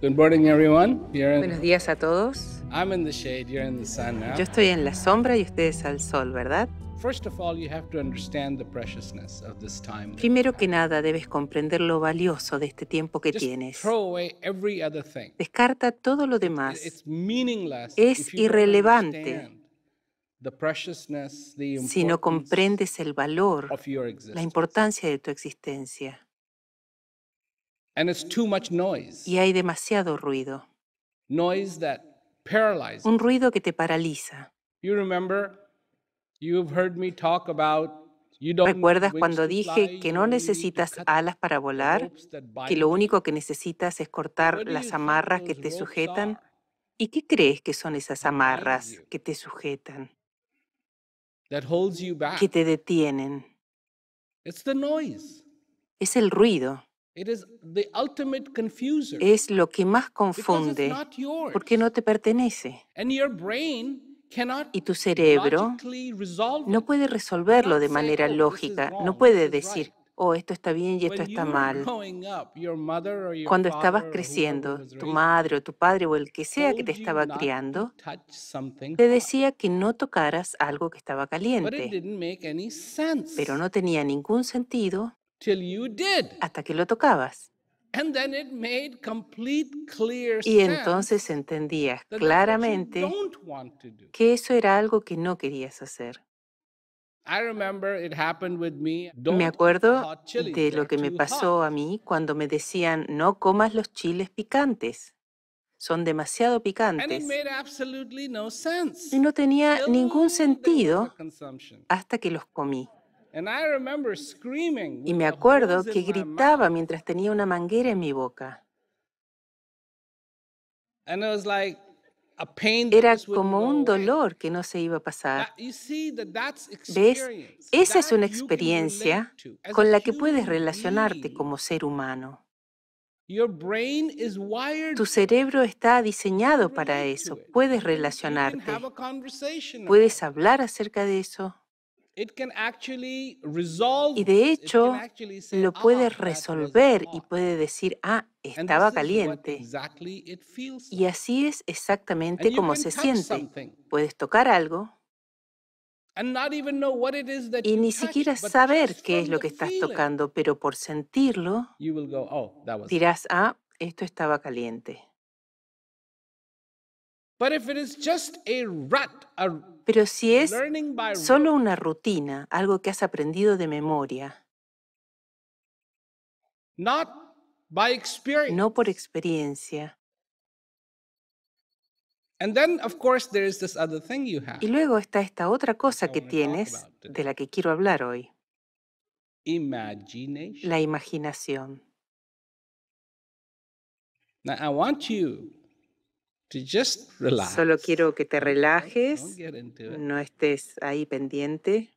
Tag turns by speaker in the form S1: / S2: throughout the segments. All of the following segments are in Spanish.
S1: Buenos días a todos. Yo estoy en la sombra y ustedes al sol, ¿verdad?
S2: Primero que nada, debes comprender lo valioso de este tiempo que tienes. Descarta todo lo demás.
S1: es irrelevante
S2: si no comprendes el valor, la importancia de tu existencia. Y hay demasiado ruido. Un ruido que te paraliza.
S1: ¿Recuerdas cuando dije que
S2: no necesitas alas para volar, que lo único que necesitas es cortar las amarras que te sujetan? ¿Y qué crees que son esas amarras que te sujetan? Que te detienen. Es el ruido. Es lo que más confunde porque no te pertenece. Y tu cerebro no puede resolverlo de manera oh, lógica, no puede decir, oh, esto está bien y esto está mal. Cuando estabas creciendo, tu madre o tu padre o el que sea que te estaba criando, te decía que no tocaras algo que estaba caliente, pero no tenía ningún sentido hasta que lo tocabas.
S1: Y entonces
S2: entendías claramente que eso era algo que no querías hacer.
S1: me.
S2: acuerdo de lo que me pasó a mí cuando me decían no comas los chiles picantes. Son demasiado picantes. Y no tenía ningún sentido hasta que los comí.
S1: Y me acuerdo que
S2: gritaba mientras tenía una manguera en mi boca. Era como un dolor que no se iba a pasar.
S1: ¿Ves? Esa es una
S2: experiencia con la que puedes relacionarte como ser humano. Tu cerebro está diseñado para eso. Puedes relacionarte. Puedes hablar acerca de eso. Y de hecho, lo puede ah, resolver y puede decir, ah, estaba caliente. Y así es exactamente como se siente. Puedes tocar algo
S1: y ni siquiera saber
S2: qué es lo que estás tocando, pero por sentirlo, oh, dirás, ah, esto estaba caliente. Pero si es solo una rutina, algo que has aprendido de memoria, no por experiencia. Y luego está esta otra cosa que tienes, de la que quiero hablar hoy. La imaginación. Solo quiero que te relajes, no estés ahí pendiente.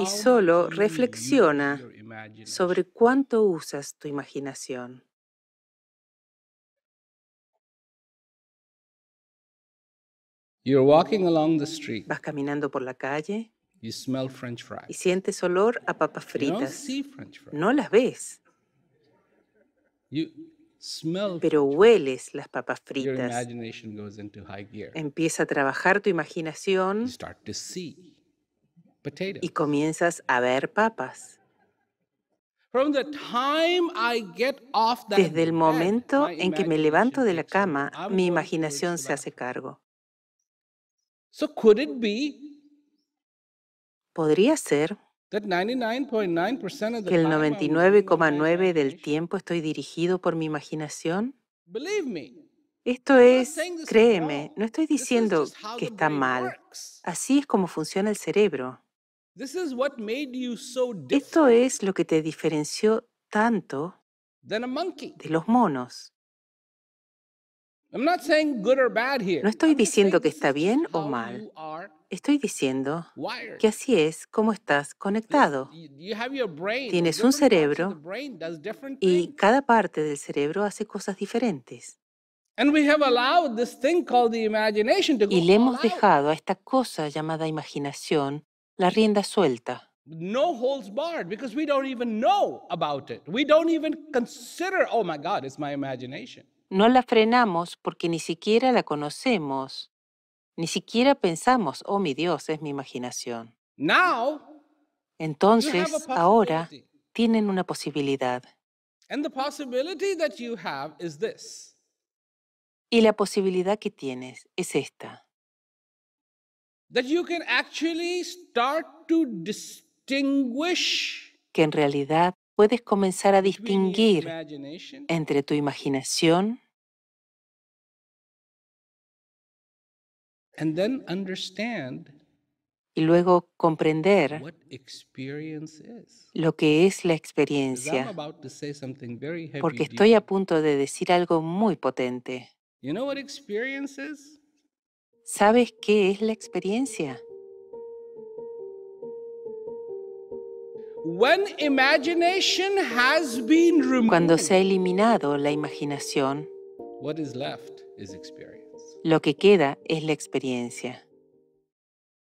S2: Y solo reflexiona sobre cuánto usas tu imaginación. Vas caminando por la calle y sientes olor a papas fritas. No las ves pero hueles las papas fritas. Empieza a trabajar tu imaginación y comienzas a ver papas.
S1: Desde el momento en que me
S2: levanto de la cama, mi imaginación se hace cargo. ¿Podría ser? que el
S1: 99,9
S2: del tiempo estoy dirigido por mi imaginación? Esto es, créeme, no estoy diciendo que está mal. Así es como funciona el cerebro. Esto es lo que te diferenció tanto de los monos. No estoy diciendo que está bien o mal. Estoy diciendo que así es como estás conectado.
S1: Tienes un cerebro
S2: y cada parte del cerebro hace cosas diferentes. Y le hemos dejado a esta cosa llamada imaginación la rienda suelta.
S1: No holds because we don't even know about it. We don't even oh my God, it's my imagination.
S2: No la frenamos porque ni siquiera la conocemos. Ni siquiera pensamos, oh mi Dios, es mi imaginación. Entonces, ahora tienen una posibilidad. Y la posibilidad que tienes es esta. Que en realidad puedes comenzar a distinguir entre tu imaginación y luego comprender lo que es la experiencia,
S1: porque estoy a
S2: punto de decir algo muy potente. ¿Sabes qué es la experiencia? Cuando se ha eliminado la imaginación, lo que queda es la experiencia.